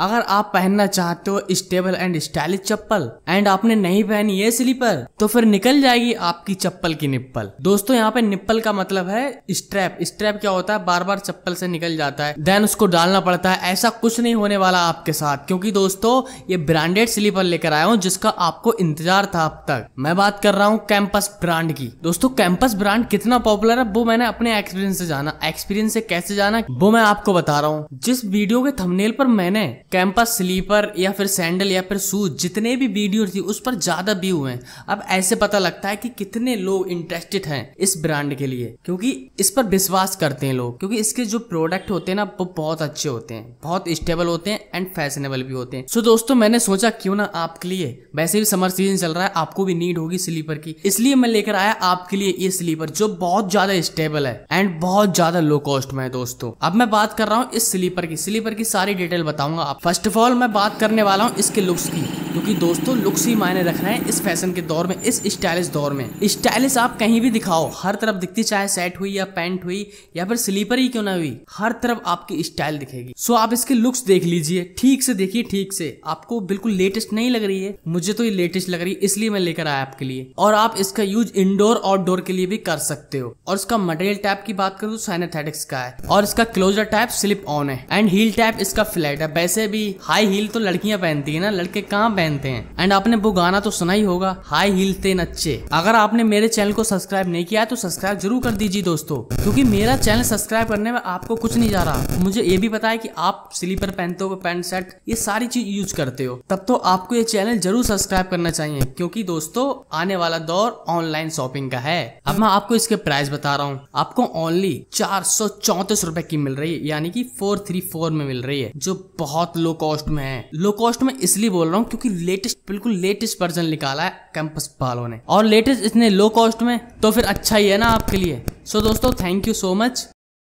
अगर आप पहनना चाहते हो स्टेबल एंड स्टाइलिश चप्पल एंड आपने नहीं पहनी है स्लीपर तो फिर निकल जाएगी आपकी चप्पल की निप्पल दोस्तों यहाँ पे निप्पल का मतलब है स्ट्रैप स्ट्रैप क्या होता है बार बार चप्पल से निकल जाता है देन उसको डालना पड़ता है ऐसा कुछ नहीं होने वाला आपके साथ क्योंकि दोस्तों ये ब्रांडेड स्लीपर लेकर आया हूँ जिसका आपको इंतजार था अब तक मैं बात कर रहा हूँ कैंपस ब्रांड की दोस्तों कैंपस ब्रांड कितना पॉपुलर है वो मैंने अपने एक्सपीरियंस से जाना एक्सपीरियंस से कैसे जाना वो मैं आपको बता रहा हूँ जिस वीडियो के थमनेल पर मैंने कैंपस स्लीपर या फिर सैंडल या फिर शूज जितने भी वीडियो थी उस पर ज़्यादा व्यू हैं अब ऐसे पता लगता है कि कितने लोग इंटरेस्टेड हैं इस ब्रांड के लिए क्योंकि इस पर विश्वास करते हैं लोग क्योंकि इसके जो प्रोडक्ट होते हैं ना वो बहुत अच्छे होते हैं बहुत स्टेबल होते हैं एंड फैशनेबल भी होते हैं सो so, दोस्तों मैंने सोचा क्यों ना आपके लिए वैसे भी समर सीजन चल रहा है आपको भी नीड होगी स्लीपर की इसलिए मैं लेकर आया आपके लिए ये स्लीपर जो बहुत ज्यादा स्टेबल है एंड बहुत ज्यादा लो कॉस्ट में है दोस्तों अब मैं बात कर रहा हूँ इस स्लीपर की स्लीपर की सारी डिटेल बताऊंगा आप फर्स्ट ऑफ ऑल मैं बात करने वाला हूँ इसके लुक्स की क्योंकि दोस्तों लुक्स ही मायने रख रहे हैं इस फैशन के दौर में इस स्टाइलिश दौर में स्टाइलिश आप कहीं भी दिखाओ हर तरफ दिखती चाहे सेट हुई या पैंट हुई या फिर स्लीपर ही क्यों ना हुई हर तरफ आपकी स्टाइल दिखेगी सो आप इसके लुक्स देख लीजिए ठीक से देखिए ठीक से आपको बिल्कुल लेटेस्ट नहीं लग रही है मुझे तो ये लेटेस्ट लग रही है इसलिए मैं लेकर आया आपके लिए और आप इसका यूज इंडोर आउटडोर के लिए भी कर सकते हो और इसका मटेरियल टाइप की बात करूँ तो साइनेथेटिक्स का है और इसका क्लोजर टाइप स्लिप ऑन है एंड हील टाइप इसका फ्लैट है वैसे भी हाई हील तो लड़कियां पहनती है ना लड़के कहाँ पहनते हैं एंड आपने वो गाना तो सुना ही होगा हाई हील ते नच्चे अगर आपने मेरे चैनल को सब्सक्राइब नहीं किया तो सब्सक्राइब जरूर कर दीजिए दोस्तों क्योंकि मेरा चैनल सब्सक्राइब करने में आपको कुछ नहीं जा रहा मुझे ये भी पता है की आप स्लीपर पहनते हो पैंट शर्ट ये सारी चीज यूज करते हो तब तो आपको ये चैनल जरूर सब्सक्राइब करना चाहिए क्योंकि दोस्तों आने वाला दौर ऑनलाइन शॉपिंग का है अब मैं आपको इसके प्राइस बता रहा हूँ आपको ओनली चार सौ चौतीस रूपए की मिल रही है यानी कि फोर थ्री फोर में मिल रही है जो बहुत लो कॉस्ट में है लो कॉस्ट में इसलिए बोल रहा हूँ क्योंकि लेटेस्ट बिल्कुल लेटेस्ट वर्जन निकाला है कैंपस वालों ने और लेटेस्ट इतने लो कॉस्ट में तो फिर अच्छा ही है ना आपके लिए सो so, दोस्तों थैंक यू सो मच